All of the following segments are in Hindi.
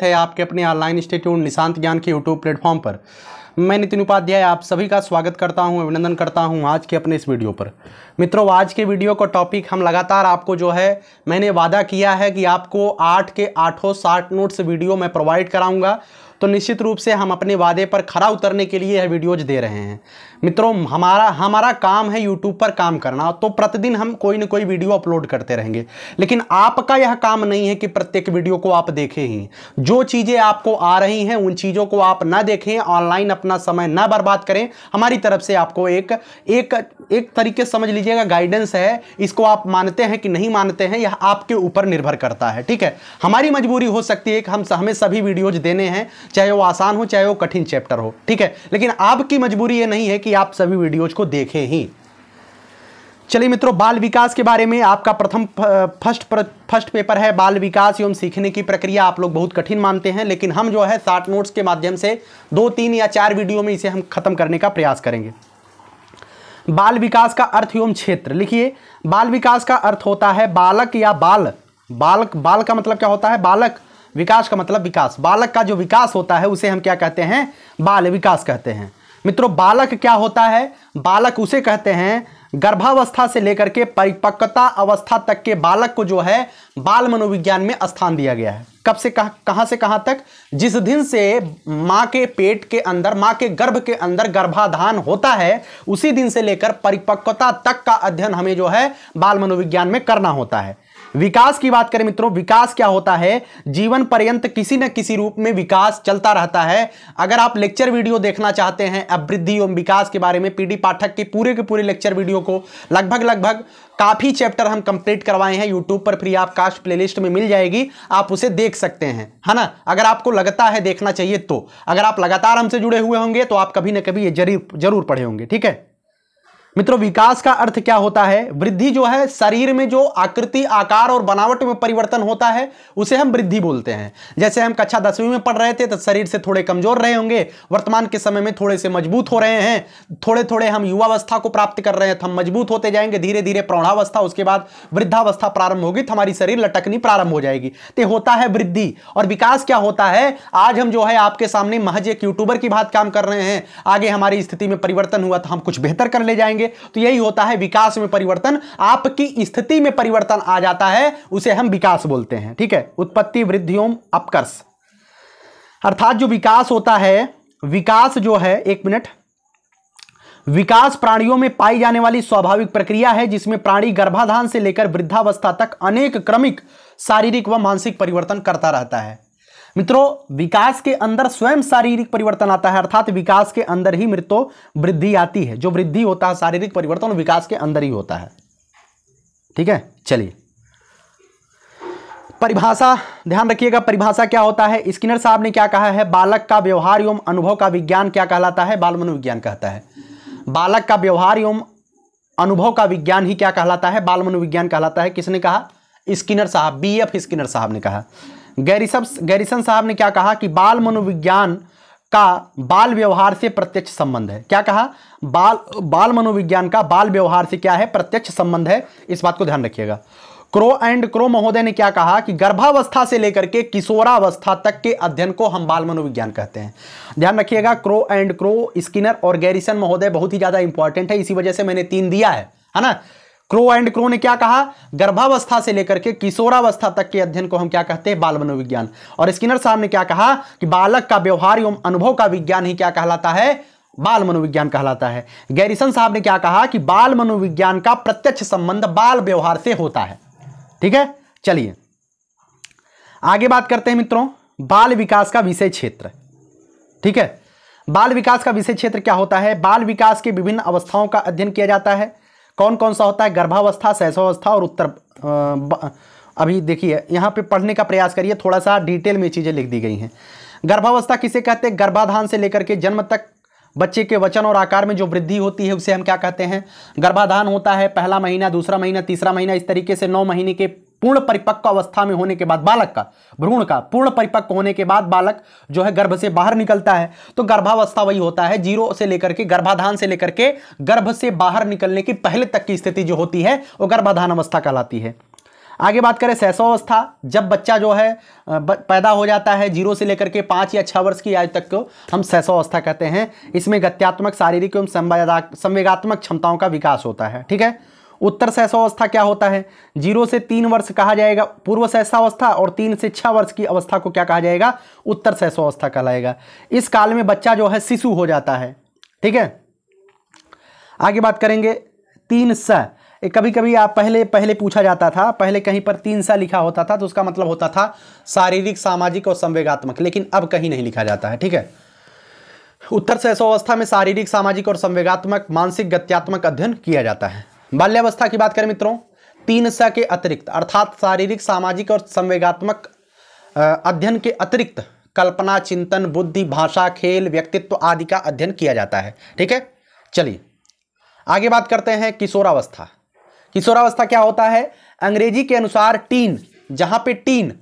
स्वागत है आपके अपने ऑनलाइन इंस्टीट्यूट निशांत ज्ञान के यूट्यूब प्लेटफॉर्म पर मैं नितिन उपाध्याय आप सभी का स्वागत करता हूं अभिनंदन करता हूं आज के अपने इस वीडियो पर मित्रों आज के वीडियो का टॉपिक हम लगातार आपको जो है मैंने वादा किया है कि आपको आठ के आठों साठ नोट्स वीडियो मैं प्रोवाइड कराऊँगा तो निश्चित रूप से हम अपने वादे पर खरा उतरने के लिए यह वीडियोज दे रहे हैं मित्रों हमारा हमारा काम है यूट्यूब पर काम करना तो प्रतिदिन हम कोई ना कोई वीडियो अपलोड करते रहेंगे लेकिन आपका यह काम नहीं है कि प्रत्येक वीडियो को आप देखें ही जो चीज़ें आपको आ रही हैं उन चीज़ों को आप ना देखें ऑनलाइन अपना समय ना बर्बाद करें हमारी तरफ से आपको एक एक एक तरीके समझ लीजिएगा गाइडेंस है इसको आप मानते हैं कि नहीं मानते हैं यह आपके ऊपर निर्भर करता है ठीक है हमारी मजबूरी हो सकती है कि हम हमें सभी वीडियोज देने हैं चाहे वो आसान हो चाहे वो कठिन चैप्टर हो ठीक है लेकिन आपकी मजबूरी ये नहीं है कि आप सभी वीडियोज को देखें ही चलिए मित्रों बाल विकास के बारे में आपका प्रथम फर्स्ट फर्स्ट पेपर है बाल विकास एवं सीखने की प्रक्रिया आप लोग बहुत कठिन मानते हैं लेकिन हम जो है शार्ट नोट्स के माध्यम से दो तीन या चार वीडियो में इसे हम खत्म करने का प्रयास करेंगे बाल विकास का अर्थ एवं क्षेत्र लिखिए बाल विकास का अर्थ होता है बालक या बाल बालक बाल का मतलब क्या होता है बालक विकास का मतलब विकास बालक का जो विकास होता है उसे हम क्या कहते हैं बाल विकास कहते हैं मित्रों बालक क्या होता है बालक उसे कहते हैं गर्भावस्था से लेकर के परिपक्वता अवस्था तक के बालक को जो है बाल मनोविज्ञान में स्थान दिया गया है कब से कह, कहां से कहां तक जिस दिन से माँ के पेट के अंदर माँ के गर्भ के अंदर गर्भाधान होता है उसी दिन से लेकर परिपक्वता तक का अध्ययन हमें जो है बाल मनोविज्ञान में करना होता है विकास की बात करें मित्रों विकास क्या होता है जीवन पर्यंत किसी न किसी रूप में विकास चलता रहता है अगर आप लेक्चर वीडियो देखना चाहते हैं अभिवृद्धि एवं विकास के बारे में पीडी पाठक के पूरे के पूरे लेक्चर वीडियो को लगभग लगभग काफ़ी चैप्टर हम कंप्लीट करवाए हैं यूट्यूब पर फ्री आप कास्ट प्लेलिस्ट में मिल जाएगी आप उसे देख सकते हैं है ना अगर आपको लगता है देखना चाहिए तो अगर आप लगातार हमसे जुड़े हुए होंगे तो आप कभी ना कभी ये जरूर जरूर पढ़े होंगे ठीक है मित्रों विकास का अर्थ क्या होता है वृद्धि जो है शरीर में जो आकृति आकार और बनावट में परिवर्तन होता है उसे हम वृद्धि बोलते हैं जैसे हम कक्षा दसवीं में पढ़ रहे थे तो शरीर से थोड़े कमजोर रहे होंगे वर्तमान के समय में थोड़े से मजबूत हो रहे हैं थोड़े थोड़े हम युवावस्था को प्राप्त कर रहे हैं तो हम मजबूत होते जाएंगे धीरे धीरे प्रौढ़ावस्था उसके बाद वृद्धावस्था प्रारंभ होगी तो हमारी शरीर लटकनी प्रारंभ हो जाएगी तो होता है वृद्धि और विकास क्या होता है आज हम जो है आपके सामने महज एक यूट्यूबर की बात काम कर रहे हैं आगे हमारी स्थिति में परिवर्तन हुआ तो हम कुछ बेहतर कर ले जाएंगे करेंगे तो यही होता है विकास में परिवर्तन आपकी स्थिति में परिवर्तन आ जाता है उसे हम विकास बोलते हैं ठीक है उत्पत्ति वृद्धियों अपकर्ष अर्थात जो विकास होता है विकास जो है एक मिनट विकास प्राणियों में पाई जाने वाली स्वाभाविक प्रक्रिया है जिसमें प्राणी गर्भाधान से लेकर वृद्धावस्था तक अनेक क्रमिक शारीरिक व मानसिक परिवर्तन करता रहता है मित्रों विकास के अंदर स्वयं शारीरिक परिवर्तन आता है अर्थात विकास के अंदर ही मृत्यु वृद्धि आती है जो वृद्धि होता है शारीरिक परिवर्तन विकास के अंदर ही होता है ठीक है चलिए परिभाषा ध्यान रखिएगा परिभाषा क्या होता है स्किनर साहब ने क्या कहा है बालक का व्यवहार एवं अनुभव का विज्ञान क्या कहलाता है बाल मनोविज्ञान कहता है बालक का व्यवहार एवं अनुभव का विज्ञान ही क्या कहलाता है बाल मनोविज्ञान कहलाता है किसने कहा स्किनर साहब बी एफ स्किनर साहब ने कहा गैरिसब गैरिसन साहब ने क्या कहा कि बाल मनोविज्ञान का बाल व्यवहार से प्रत्यक्ष संबंध है क्या कहा बाल बाल मनोविज्ञान का बाल व्यवहार से क्या है प्रत्यक्ष संबंध है इस बात को ध्यान रखिएगा क्रो एंड क्रो महोदय ने क्या कहा कि गर्भावस्था से लेकर के किशोरावस्था तक के अध्ययन को हम बाल मनोविज्ञान कहते हैं ध्यान रखिएगा क्रो एंड क्रो स्किनर और गैरिसन महोदय बहुत ही ज़्यादा इंपॉर्टेंट है इसी वजह से मैंने तीन दिया है है ना क्रो एंड क्रो ने क्या कहा गर्भावस्था से लेकर के किशोरावस्था तक के अध्ययन को हम क्या कहते हैं बाल मनोविज्ञान और स्किनर साहब ने क्या कहा कि बालक का व्यवहार एवं अनुभव का विज्ञान ही क्या कहलाता है बाल मनोविज्ञान कहलाता है गैरिसन साहब ने क्या कहा कि बाल मनोविज्ञान का प्रत्यक्ष संबंध बाल व्यवहार से होता है ठीक है चलिए आगे बात करते हैं मित्रों बाल विकास का विषय क्षेत्र ठीक है बाल विकास का विषय क्षेत्र क्या होता है बाल विकास के विभिन्न अवस्थाओं का अध्ययन किया जाता है कौन कौन सा होता है गर्भावस्था शैशवावस्था और उत्तर अभी देखिए यहाँ पे पढ़ने का प्रयास करिए थोड़ा सा डिटेल में चीज़ें लिख दी गई हैं गर्भावस्था किसे कहते हैं गर्भाधान से लेकर के जन्म तक बच्चे के वचन और आकार में जो वृद्धि होती है उसे हम क्या कहते हैं गर्भाधान होता है पहला महीना दूसरा महीना तीसरा महीना इस तरीके से नौ महीने के पूर्ण परिपक्व अवस्था में होने के बाद बालक का भ्रूण का पूर्ण परिपक्व होने के बाद बालक जो है गर्भ से बाहर निकलता है तो गर्भावस्था वही होता है जीरो से लेकर के गर्भाधान से लेकर के गर्भ से बाहर निकलने की पहले तक की स्थिति जो होती है वो गर्भाधान अवस्था कहलाती है आगे बात करें अवस्था जब बच्चा जो है पैदा हो जाता है जीरो से लेकर के पाँच या छः वर्ष की आयु तक को हम अवस्था कहते हैं इसमें गत्यात्मक शारीरिक एवं संवेदात्मक क्षमताओं का विकास होता है ठीक है उत्तर सहसावस्था क्या होता है जीरो से तीन वर्ष कहा जाएगा पूर्व सहसावस्था और तीन से छह वर्ष की अवस्था को क्या कहा जाएगा उत्तर सहसावस्था कहलाएगा इस काल में बच्चा जो है शिशु हो जाता है ठीक है आगे बात करेंगे तीन स कभी कभी आप पहले पहले पूछा जाता था पहले कहीं पर तीन सा लिखा होता था तो उसका मतलब होता था शारीरिक सामाजिक और संवेगात्मक लेकिन अब कहीं नहीं लिखा जाता है ठीक है उत्तर सहसावस्था में शारीरिक सामाजिक और संवेगात्मक मानसिक गत्यात्मक अध्ययन किया जाता है बाल्यावस्था की बात करें मित्रों तीन स के अतिरिक्त अर्थात शारीरिक सामाजिक और संवेगात्मक अध्ययन के अतिरिक्त कल्पना चिंतन बुद्धि भाषा खेल व्यक्तित्व आदि का अध्ययन किया जाता है ठीक है चलिए आगे बात करते हैं किशोरावस्था किशोरावस्था क्या होता है अंग्रेजी के अनुसार टीन जहां पे टीन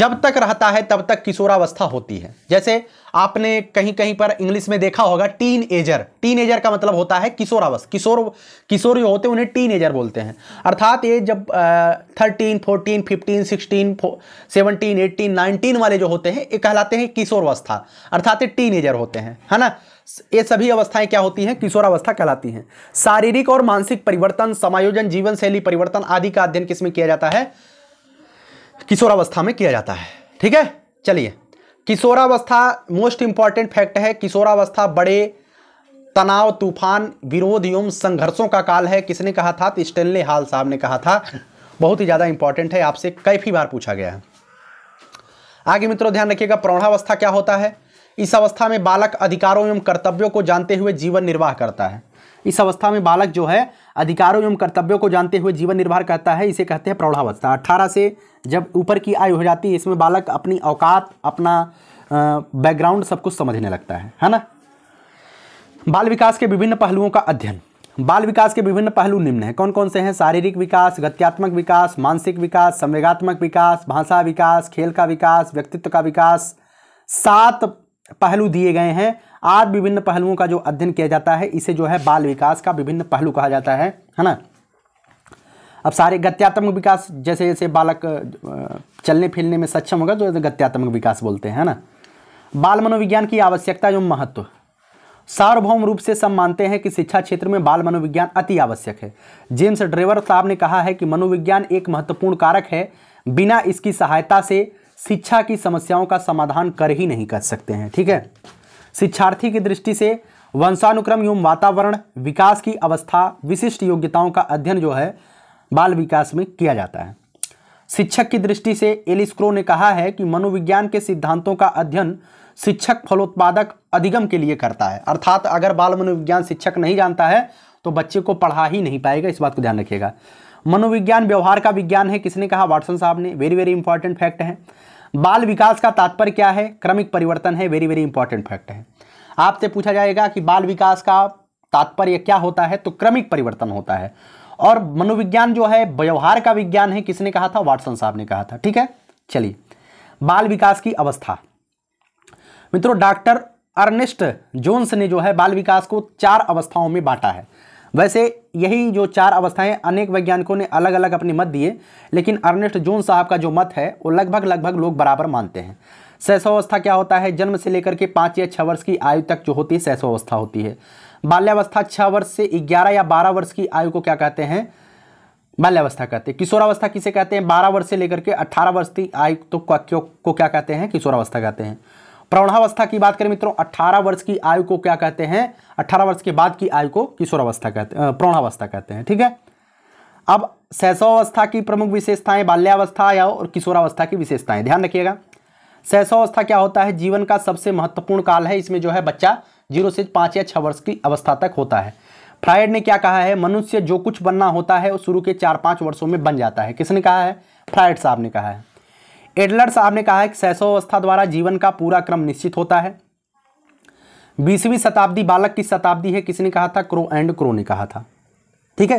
जब तक रहता है तब तक किशोरावस्था होती है जैसे आपने कहीं कहीं पर इंग्लिश में देखा होगा टीन एजर टीन एजर का मतलब होता है किशोरावस किशोर किशोर जो होते हैं उन्हें टीन एजर बोलते हैं अर्थात ये जब thirteen fourteen fifteen sixteen seventeen eighteen nineteen वाले जो होते हैं ये कहलाते हैं किशोरावस्था अर्थात ये टीन एजर होते हैं है ना ये सभी अवस्थाएं क्या होती हैं किशोरावस्था कहलाती हैं शारीरिक और मानसिक परिवर्तन समायोजन जीवन शैली परिवर्तन आदि का अध्ययन किसमें किया जाता है किशोरावस्था में किया जाता है ठीक है चलिए किशोरावस्था मोस्ट इंपॉर्टेंट फैक्ट है किशोरावस्था बड़े तनाव तूफान विरोध एवं संघर्षों का काल है किसने कहा था तो स्टेनले हाल साहब ने कहा था बहुत ही ज़्यादा इंपॉर्टेंट है आपसे काफ़ी बार पूछा गया है आगे मित्रों ध्यान रखिएगा प्रौढ़ावस्था क्या होता है इस अवस्था में बालक अधिकारों एवं कर्तव्यों को जानते हुए जीवन निर्वाह करता है इस अवस्था में बालक जो है अधिकारों एवं कर्तव्यों को जानते हुए जीवन निर्वाह करता है इसे कहते हैं प्रौढ़ावस्था अट्ठारह से जब ऊपर की आयु हो जाती है इसमें बालक अपनी औकात अपना बैकग्राउंड सब कुछ समझने लगता है है ना बाल विकास के विभिन्न पहलुओं का अध्ययन बाल विकास के विभिन्न पहलू निम्न हैं कौन कौन से हैं शारीरिक विकास गत्यात्मक विकास मानसिक विकास संवेगात्मक विकास भाषा विकास खेल का विकास व्यक्तित्व का विकास सात पहलू दिए गए हैं आठ विभिन्न पहलुओं का जो अध्ययन किया जाता है इसे जो है बाल विकास का विभिन्न पहलू कहा जाता है है ना अब सारे गत्यात्मक विकास जैसे जैसे बालक चलने फिरने में सक्षम होगा तो गत्यात्मक विकास बोलते हैं ना बाल मनोविज्ञान की आवश्यकता एवं महत्व सार्वभौम रूप से सब मानते हैं कि शिक्षा क्षेत्र में बाल मनोविज्ञान अति आवश्यक है जेम्स ड्रेवर साहब ने कहा है कि मनोविज्ञान एक महत्वपूर्ण कारक है बिना इसकी सहायता से शिक्षा की समस्याओं का समाधान कर ही नहीं कर सकते हैं ठीक है शिक्षार्थी की दृष्टि से वंशानुक्रम एवं वातावरण विकास की अवस्था विशिष्ट योग्यताओं का अध्ययन जो है बाल विकास में किया जाता है शिक्षक की दृष्टि से एलिस्क्रो ने कहा है कि मनोविज्ञान के सिद्धांतों का अध्ययन शिक्षक फलोत्पादक अधिगम के लिए करता है अर्थात अगर बाल मनोविज्ञान शिक्षक नहीं जानता है तो बच्चे को पढ़ा ही नहीं पाएगा इस बात को ध्यान रखिएगा मनोविज्ञान व्यवहार का विज्ञान है किसने कहा वाटसन साहब ने वेरी वेरी इंपॉर्टेंट फैक्ट है बाल विकास का तात्पर्य क्या है क्रमिक परिवर्तन है वेरी वेरी इंपॉर्टेंट फैक्ट है आपसे पूछा जाएगा कि बाल विकास का तात्पर्य क्या होता है तो क्रमिक परिवर्तन होता है और मनोविज्ञान जो है व्यवहार का विज्ञान है किसने कहा था वाटसन साहब ने कहा था ठीक है चलिए बाल विकास की अवस्था मित्रों डॉक्टर अर्नेस्ट जोन्स ने जो है बाल विकास को चार अवस्थाओं में बांटा है वैसे यही जो चार अवस्थाएं अनेक वैज्ञानिकों ने अलग अलग अपने मत दिए लेकिन अर्नेस्ट जोन साहब का जो मत है वो लगभग लगभग लोग बराबर मानते हैं अवस्था क्या होता है जन्म से लेकर के पाँच या छः वर्ष की आयु तक जो होती है अवस्था होती है बाल्यावस्था छः वर्ष से ग्यारह या बारह वर्ष की आयु को क्या कहते हैं बाल्यावस्था कहते हैं किशोरावस्था किसे कहते हैं बारह वर्ष से लेकर के अट्ठारह वर्ष की आयु तो को क्या कहते हैं किशोरावस्था कहते हैं प्रौढ़ावस्था की बात करें मित्रों 18 वर्ष की आयु को क्या कहते हैं 18 वर्ष के बाद की आयु को किशोरावस्था कहते हैं प्रौढ़ावस्था कहते हैं ठीक है अब शैशवावस्था की प्रमुख विशेषताएं बाल्यावस्था या और किशोरावस्था की विशेषताएं ध्यान रखिएगा शैशवावस्था क्या होता है जीवन का सबसे महत्वपूर्ण काल है इसमें जो है बच्चा जीरो से पाँच या छः वर्ष की अवस्था तक होता है फ्रायड ने क्या कहा है मनुष्य जो कुछ बनना होता है वो शुरू के चार पाँच वर्षों में बन जाता है किसने कहा है फ्रायड साहब ने कहा है एडलर साहब ने कहा है कि शैशवावस्था द्वारा जीवन का पूरा क्रम निश्चित होता है बीसवीं शताब्दी बालक की शताब्दी है किसने कहा था क्रो एंड क्रो ने कहा था ठीक है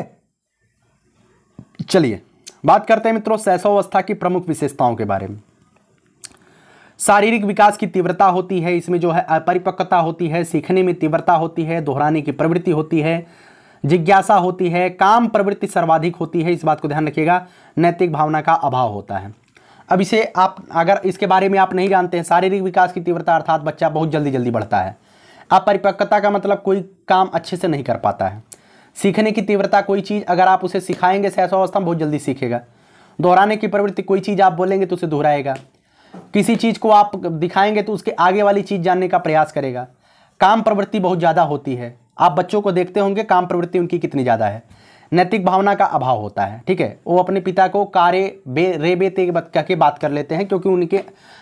चलिए बात करते हैं मित्रों शैशवावस्था की प्रमुख विशेषताओं के बारे में शारीरिक विकास की तीव्रता होती है इसमें जो है अपरिपक्वता होती है सीखने में तीव्रता होती है दोहराने की प्रवृत्ति होती है जिज्ञासा होती है काम प्रवृत्ति सर्वाधिक होती है इस बात को ध्यान रखिएगा नैतिक भावना का अभाव होता है अब इसे आप अगर इसके बारे में आप नहीं जानते हैं शारीरिक विकास की तीव्रता अर्थात बच्चा बहुत जल्दी जल्दी बढ़ता है अपरिपक्वता का मतलब कोई काम अच्छे से नहीं कर पाता है सीखने की तीव्रता कोई चीज़ अगर आप उसे सिखाएंगे सहसावस्था में बहुत जल्दी सीखेगा दोहराने की प्रवृत्ति कोई चीज़ आप बोलेंगे तो उसे दोहराएगा किसी चीज़ को आप दिखाएंगे तो उसके आगे वाली चीज़ जानने का प्रयास करेगा काम प्रवृत्ति बहुत ज़्यादा होती है आप बच्चों को देखते होंगे काम प्रवृत्ति उनकी कितनी ज़्यादा है नैतिक भावना का अभाव होता है ठीक है वो अपने पिता को कारे बे रे बे ते कह के बात कर लेते हैं क्योंकि उनके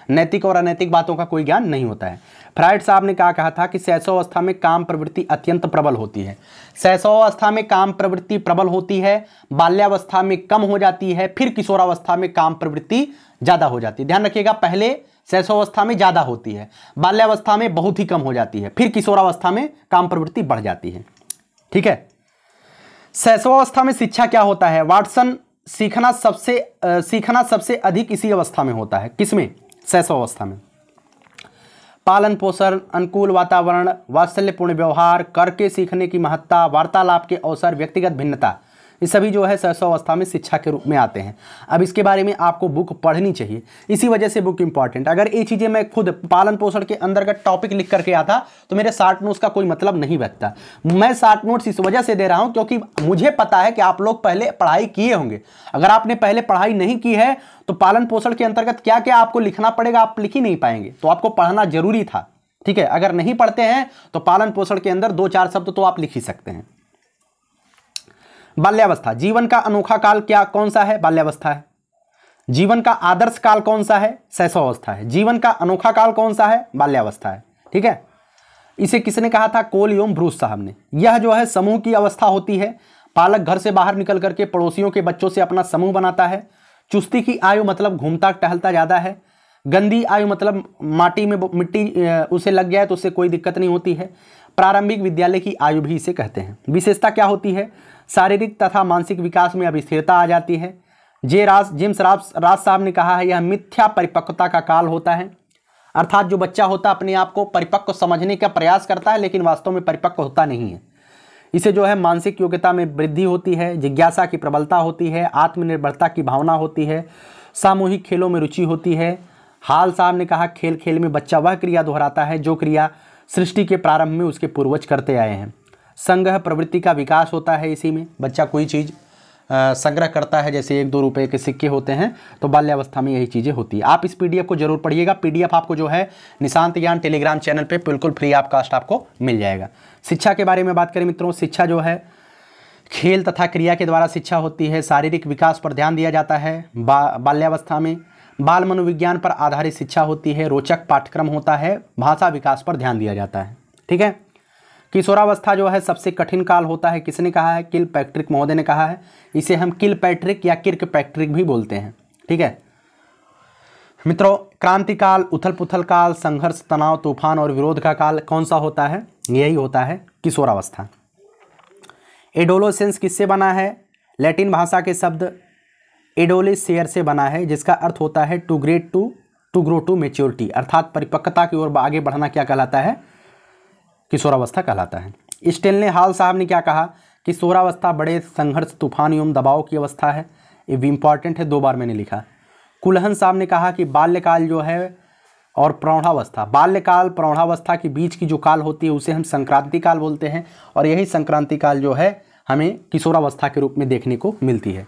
नैतिक और अनैतिक बातों का कोई ज्ञान नहीं होता है फ्राइड साहब ने कहा कहा था कि शैशवावस्था में काम प्रवृत्ति अत्यंत प्रबल होती है शैशवावस्था में काम प्रवृत्ति प्रबल होती है बाल्यावस्था में कम हो जाती है फिर किशोरावस्था में काम प्रवृत्ति ज़्यादा हो जाती है ध्यान रखिएगा पहले शैशवावस्था में ज़्यादा होती है बाल्यावस्था में बहुत ही कम हो जाती है फिर किशोरावस्था में काम प्रवृत्ति बढ़ जाती है ठीक है शैशवावस्था में शिक्षा क्या होता है वाटसन सीखना सबसे आ, सीखना सबसे अधिक इसी अवस्था में होता है किसमें शैशवावस्था में पालन पोषण अनुकूल वातावरण वात्सल्यपूर्ण व्यवहार करके सीखने की महत्ता वार्तालाप के अवसर व्यक्तिगत भिन्नता ये सभी जो है अवस्था में शिक्षा के रूप में आते हैं अब इसके बारे में आपको बुक पढ़नी चाहिए इसी वजह से बुक इंपॉर्टेंट अगर ये चीज़ें मैं खुद पालन पोषण के अंतर्गत टॉपिक लिख करके आता तो मेरे शार्ट नोट्स का कोई मतलब नहीं बचता मैं शार्ट नोट्स इस वजह से दे रहा हूँ क्योंकि मुझे पता है कि आप लोग पहले पढ़ाई किए होंगे अगर आपने पहले पढ़ाई नहीं की है तो पालन पोषण के अंतर्गत क्या क्या आपको लिखना पड़ेगा आप लिख ही नहीं पाएंगे तो आपको पढ़ना जरूरी था ठीक है अगर नहीं पढ़ते हैं तो पालन पोषण के अंदर दो चार शब्द तो आप लिख ही सकते हैं बाल्यावस्था जीवन का अनोखा काल क्या कौन सा है बाल्यावस्था है जीवन का आदर्श काल कौन सा है शैशवावस्था है जीवन का अनोखा काल कौन सा है बाल्यावस्था है ठीक है इसे किसने कहा था कोल एवं ब्रूस साहब ने यह जो है समूह की अवस्था होती है पालक घर से बाहर निकल करके पड़ोसियों के बच्चों से अपना समूह बनाता है चुस्ती की आयु मतलब घूमता टहलता ज़्यादा है गंदी आयु मतलब माटी में मिट्टी उसे लग गया है तो उससे कोई दिक्कत नहीं होती है प्रारंभिक विद्यालय की आयु भी इसे कहते हैं विशेषता क्या होती है शारीरिक तथा मानसिक विकास में अभी स्थिरता आ जाती है जे राज जिम्स राज राज साहब ने कहा है यह मिथ्या परिपक्वता का काल होता है अर्थात जो बच्चा होता है अपने आप को परिपक्व समझने का प्रयास करता है लेकिन वास्तव में परिपक्व होता नहीं है इसे जो है मानसिक योग्यता में वृद्धि होती है जिज्ञासा की प्रबलता होती है आत्मनिर्भरता की भावना होती है सामूहिक खेलों में रुचि होती है हाल साहब ने कहा खेल खेल में बच्चा वह क्रिया दोहराता है जो क्रिया सृष्टि के प्रारंभ में उसके पूर्वज करते आए हैं संग्रह प्रवृत्ति का विकास होता है इसी में बच्चा कोई चीज़ संग्रह करता है जैसे एक दो रुपए के सिक्के होते हैं तो बाल्यावस्था में यही चीज़ें होती है आप इस पीडीएफ को जरूर पढ़िएगा पीडीएफ आपको जो है निशांत ज्ञान टेलीग्राम चैनल पे बिल्कुल फ्री आप कास्ट आपको मिल जाएगा शिक्षा के बारे में बात करें मित्रों शिक्षा जो है खेल तथा क्रिया के द्वारा शिक्षा होती है शारीरिक विकास पर ध्यान दिया जाता है बा, बाल्यावस्था में बाल मनोविज्ञान पर आधारित शिक्षा होती है रोचक पाठ्यक्रम होता है भाषा विकास पर ध्यान दिया जाता है ठीक है किशोरावस्था जो है सबसे कठिन काल होता है किसने कहा है किल पैट्रिक महोदय ने कहा है इसे हम किल पैट्रिक या किर्क पैट्रिक भी बोलते हैं ठीक है मित्रों क्रांति काल उथल पुथल काल संघर्ष तनाव तूफान और विरोध का काल कौन सा होता है यही होता है किशोरावस्था एडोलोसेंस किससे बना है लैटिन भाषा के शब्द एडोलिसियर से बना है जिसका अर्थ होता है to great to to grow to maturity अर्थात परिपक्वता की ओर आगे बढ़ना क्या कहलाता है किशोरावस्था कहलाता है स्टेनले हाल साहब ने क्या कहा कि किशोरावस्था बड़े संघर्ष तूफान एवं दबाव की अवस्था है ये भी इम्पॉर्टेंट है दो बार मैंने लिखा कुलहन साहब ने कहा कि बाल्यकाल जो है और प्रौढ़ावस्था बाल्यकाल प्रौढ़ावस्था के बीच की जो काल होती है उसे हम संक्रांति काल बोलते हैं और यही संक्रांति काल जो है हमें किशोरावस्था के रूप में देखने को मिलती है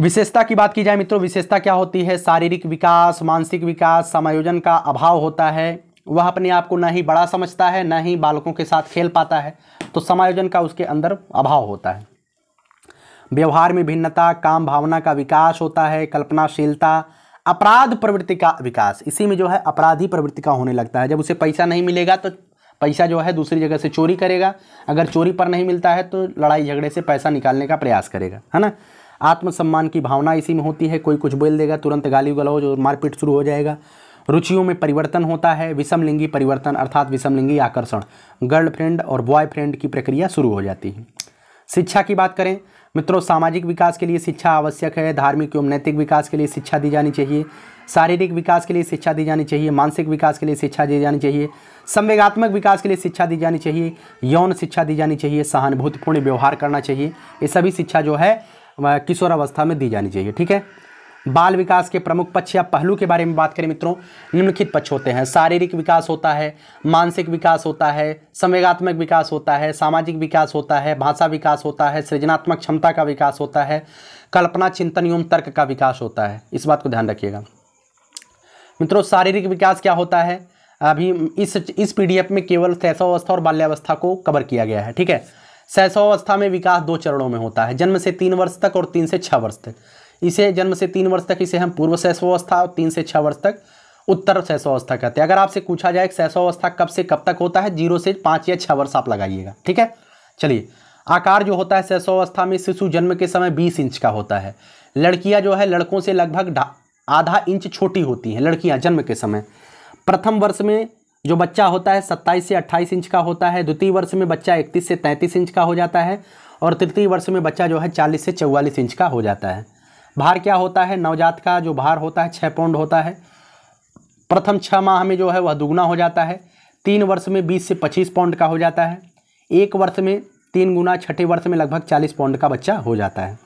विशेषता की बात की जाए मित्रों विशेषता क्या होती है शारीरिक विकास मानसिक विकास समायोजन का अभाव होता है वह अपने आप को ना ही बड़ा समझता है ना ही बालकों के साथ खेल पाता है तो समायोजन का उसके अंदर अभाव होता है व्यवहार में भिन्नता काम भावना का विकास होता है कल्पनाशीलता अपराध प्रवृत्ति का विकास इसी में जो है अपराधी प्रवृत्ति का होने लगता है जब उसे पैसा नहीं मिलेगा तो पैसा जो है दूसरी जगह से चोरी करेगा अगर चोरी पर नहीं मिलता है तो लड़ाई झगड़े से पैसा निकालने का प्रयास करेगा है ना आत्मसम्मान की भावना इसी में होती है कोई कुछ बोल देगा तुरंत गाली गलौज और मारपीट शुरू हो जाएगा रुचियों में परिवर्तन होता है विषमलिंगी परिवर्तन अर्थात विषमलिंगी आकर्षण गर्लफ्रेंड और बॉयफ्रेंड की प्रक्रिया शुरू हो जाती है शिक्षा की बात करें मित्रों सामाजिक विकास के लिए शिक्षा आवश्यक है धार्मिक एवं नैतिक विकास के लिए शिक्षा दी जानी चाहिए शारीरिक विकास के लिए शिक्षा दी जानी चाहिए मानसिक विकास के लिए शिक्षा दी जानी चाहिए संवेगात्मक विकास के लिए शिक्षा दी जानी चाहिए यौन शिक्षा दी जानी चाहिए सहानुभूतिपूर्ण व्यवहार करना चाहिए ये सभी शिक्षा जो है किशोरावस्था में दी जानी चाहिए ठीक है बाल विकास के प्रमुख पक्ष या पहलू के बारे में बात करें मित्रों निम्नलिखित पक्ष होते हैं शारीरिक विकास होता है मानसिक विकास होता है संवेगात्मक विकास होता है सामाजिक विकास होता है भाषा विकास होता है सृजनात्मक क्षमता का विकास होता है कल्पना चिंतन एवं तर्क का विकास होता है इस बात को ध्यान रखिएगा मित्रों शारीरिक विकास क्या होता है अभी इस इस पीडीएफ में केवल शैशवावस्था और बाल्यावस्था को कवर किया गया है ठीक है शैशवावस्था में विकास दो चरणों में होता है जन्म से तीन वर्ष तक और तीन से छः वर्ष तक इसे जन्म से तीन वर्ष तक इसे हम पूर्व शैशवावस्था और तीन से छः वर्ष तक उत्तर शैशवावस्था कहते हैं अगर आपसे पूछा जाए कि शैशवावस्था कब से कब तक होता है जीरो से पाँच या छः वर्ष आप लगाइएगा ठीक है चलिए आकार जो होता है शैशवावस्था में शिशु जन्म के समय बीस इंच का होता है लड़कियाँ जो है लड़कों से लगभग आधा इंच छोटी होती हैं लड़कियाँ जन्म के समय प्रथम वर्ष में जो बच्चा होता है 27 से 28 इंच का होता है द्वितीय वर्ष में बच्चा 31 से 33 इंच का हो जाता है और तृतीय वर्ष में बच्चा जो है 40 से 44 इंच का हो जाता है भार क्या होता है नवजात का जो भार होता है छः पौंड होता है प्रथम छः माह में जो है वह दुगुना हो जाता है तीन वर्ष में बीस से पच्चीस पौंड का हो जाता है एक वर्ष में तीन गुना छठे वर्ष में लगभग चालीस पौंड का बच्चा हो जाता है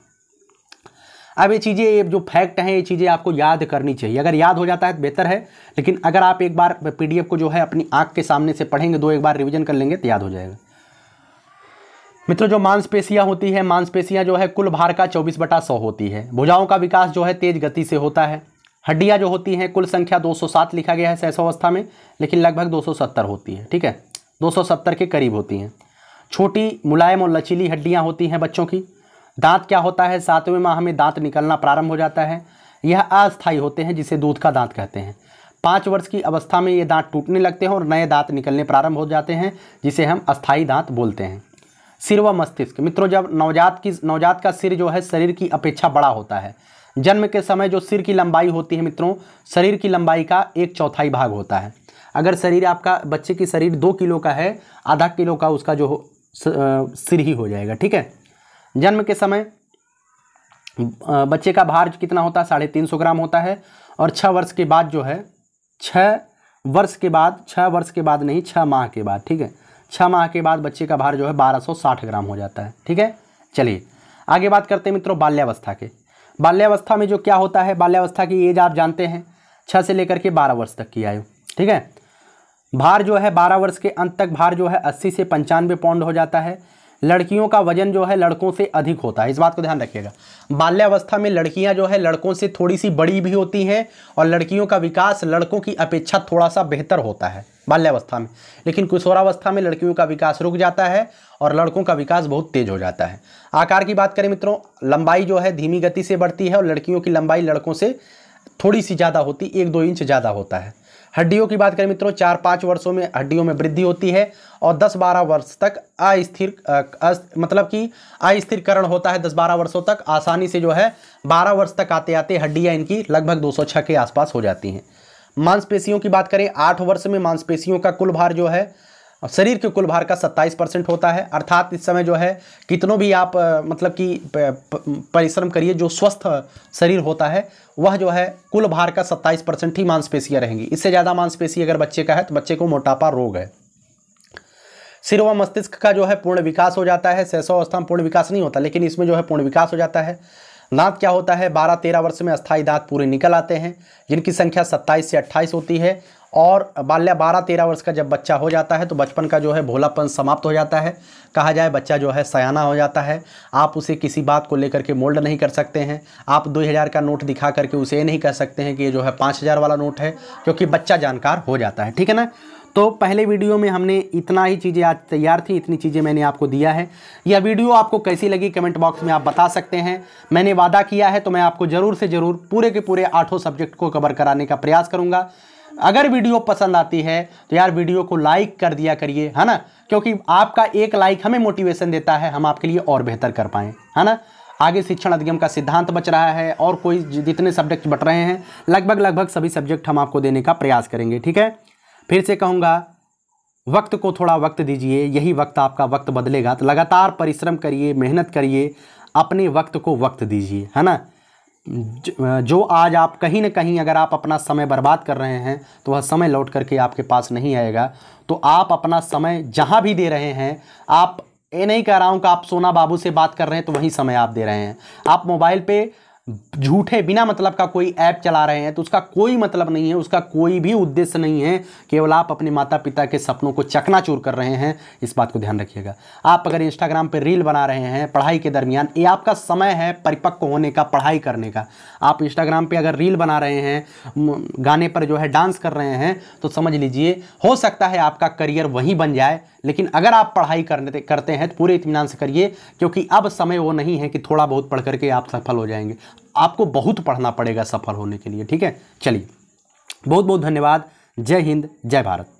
अब ये चीज़ें ये जो फैक्ट हैं ये चीज़ें आपको याद करनी चाहिए अगर याद हो जाता है तो बेहतर है लेकिन अगर आप एक बार पीडीएफ को जो है अपनी आँख के सामने से पढ़ेंगे दो एक बार रिविज़न कर लेंगे तो याद हो जाएगा मित्रों जो मांसपेशियां होती है मांसपेशियां जो है कुल भार का चौबीस बटा सौ होती है भुजाओं का विकास जो है तेज गति से होता है हड्डियां जो होती हैं कुल संख्या 207 लिखा गया है अवस्था में लेकिन लगभग 270 होती है ठीक है 270 के करीब होती हैं छोटी मुलायम और लचीली हड्डियां होती हैं बच्चों की दांत क्या होता है सातवें माह में दांत निकलना प्रारंभ हो जाता है यह अस्थायी होते हैं जिसे दूध का दांत कहते हैं पाँच वर्ष की अवस्था में ये दांत टूटने लगते हैं और नए दांत निकलने प्रारंभ हो जाते हैं जिसे हम अस्थायी दांत बोलते हैं सिर व मस्तिष्क मित्रों जब नवजात की नवजात का सिर जो है शरीर की अपेक्षा बड़ा होता है जन्म के समय जो सिर की लंबाई होती है मित्रों शरीर की लंबाई का एक चौथाई भाग होता है अगर शरीर आपका बच्चे की शरीर दो किलो का है आधा किलो का उसका जो सिर ही हो जाएगा ठीक है जन्म के समय बच्चे का भार कितना होता है साढ़े तीन सौ ग्राम होता है और छः वर्ष के बाद जो है छः वर्ष के बाद छः वर्ष के बाद नहीं छः माह के बाद ठीक है छः माह के बाद बच्चे का भार जो है 1260 ग्राम हो जाता है ठीक है चलिए आगे बात करते हैं मित्रों बाल्यावस्था के बाल्यावस्था में जो क्या होता है बाल्यावस्था की एज आप जानते हैं छः से लेकर के बारह वर्ष तक की आयु ठीक है भार जो है बारह वर्ष के अंत तक भार जो है अस्सी से पंचानवे पाउंड हो जाता है लड़कियों का वजन जो है लड़कों से अधिक होता है इस बात को ध्यान रखिएगा बाल्यावस्था में लड़कियां जो है लड़कों से थोड़ी सी बड़ी भी होती हैं और लड़कियों का विकास लड़कों की अपेक्षा थोड़ा सा बेहतर होता है बाल्यावस्था में लेकिन किशोरावस्था में लड़कियों का विकास रुक जाता है और लड़कों का विकास बहुत तेज हो जाता है आकार की बात करें मित्रों लंबाई जो है धीमी गति से बढ़ती है और लड़कियों की लंबाई लड़कों से थोड़ी सी ज़्यादा होती एक दो इंच ज़्यादा होता है हड्डियों की बात करें मित्रों चार पाँच वर्षों में हड्डियों में वृद्धि होती है और दस बारह वर्ष तक अस्थिर मतलब कि अस्थिरकरण होता है दस बारह वर्षों तक आसानी से जो है बारह वर्ष तक आते आते हड्डियाँ इनकी लगभग दो के आसपास हो जाती हैं मांसपेशियों की बात करें आठ वर्ष में मांसपेशियों का कुल भार जो है और शरीर के कुल भार का 27 परसेंट होता है अर्थात इस समय जो है कितनों भी आप मतलब कि परिश्रम करिए जो स्वस्थ शरीर होता है वह जो है कुल भार का 27 परसेंट ही मांसपेशियाँ रहेंगी इससे ज़्यादा मांसपेशी अगर बच्चे का है तो बच्चे को मोटापा रोग है सिर व मस्तिष्क का जो है पूर्ण विकास हो जाता है सहसो अवस्था में पूर्ण विकास नहीं होता लेकिन इसमें जो है पूर्ण विकास हो जाता है दांत क्या होता है बारह तेरह वर्ष में अस्थायी दांत पूरे निकल आते हैं जिनकी संख्या सत्ताईस से अट्ठाईस होती है और बाल्या बारह तेरह वर्ष का जब बच्चा हो जाता है तो बचपन का जो है भोलापन समाप्त हो जाता है कहा जाए बच्चा जो है सयाना हो जाता है आप उसे किसी बात को लेकर के मोल्ड नहीं कर सकते हैं आप दो हज़ार का नोट दिखा करके उसे ये नहीं कह सकते हैं कि ये जो है पाँच हज़ार वाला नोट है क्योंकि बच्चा जानकार हो जाता है ठीक है ना तो पहले वीडियो में हमने इतना ही चीज़ें आज तैयार थी इतनी चीज़ें मैंने आपको दिया है यह वीडियो आपको कैसी लगी कमेंट बॉक्स में आप बता सकते हैं मैंने वादा किया है तो मैं आपको ज़रूर से ज़रूर पूरे के पूरे आठों सब्जेक्ट को कवर कराने का प्रयास करूँगा अगर वीडियो पसंद आती है तो यार वीडियो को लाइक कर दिया करिए है ना क्योंकि आपका एक लाइक हमें मोटिवेशन देता है हम आपके लिए और बेहतर कर पाएँ है ना आगे शिक्षण अधिगम का सिद्धांत बच रहा है और कोई जितने सब्जेक्ट बट रहे हैं लगभग लगभग सभी सब्जेक्ट हम आपको देने का प्रयास करेंगे ठीक है फिर से कहूँगा वक्त को थोड़ा वक्त दीजिए यही वक्त आपका वक्त बदलेगा तो लगातार परिश्रम करिए मेहनत करिए अपने वक्त को वक्त दीजिए है ना जो आज आप कहीं ना कहीं अगर आप अपना समय बर्बाद कर रहे हैं तो वह समय लौट करके आपके पास नहीं आएगा तो आप अपना समय जहाँ भी दे रहे हैं आप ये नहीं कह रहा हूँ कि आप सोना बाबू से बात कर रहे हैं तो वहीं समय आप दे रहे हैं आप मोबाइल पे झूठे बिना मतलब का कोई ऐप चला रहे हैं तो उसका कोई मतलब नहीं है उसका कोई भी उद्देश्य नहीं है केवल आप अपने माता पिता के सपनों को चकनाचूर कर रहे हैं इस बात को ध्यान रखिएगा आप अगर इंस्टाग्राम पर रील बना रहे हैं पढ़ाई के दरमियान ये आपका समय है परिपक्व होने का पढ़ाई करने का आप इंस्टाग्राम पर अगर रील बना रहे हैं गाने पर जो है डांस कर रहे हैं तो समझ लीजिए हो सकता है आपका करियर वहीं बन जाए लेकिन अगर आप पढ़ाई करने करते हैं तो पूरे इतमान से करिए क्योंकि अब समय वो नहीं है कि थोड़ा बहुत पढ़ करके आप सफल हो जाएंगे आपको बहुत पढ़ना पड़ेगा सफल होने के लिए ठीक है चलिए बहुत बहुत धन्यवाद जय हिंद जय भारत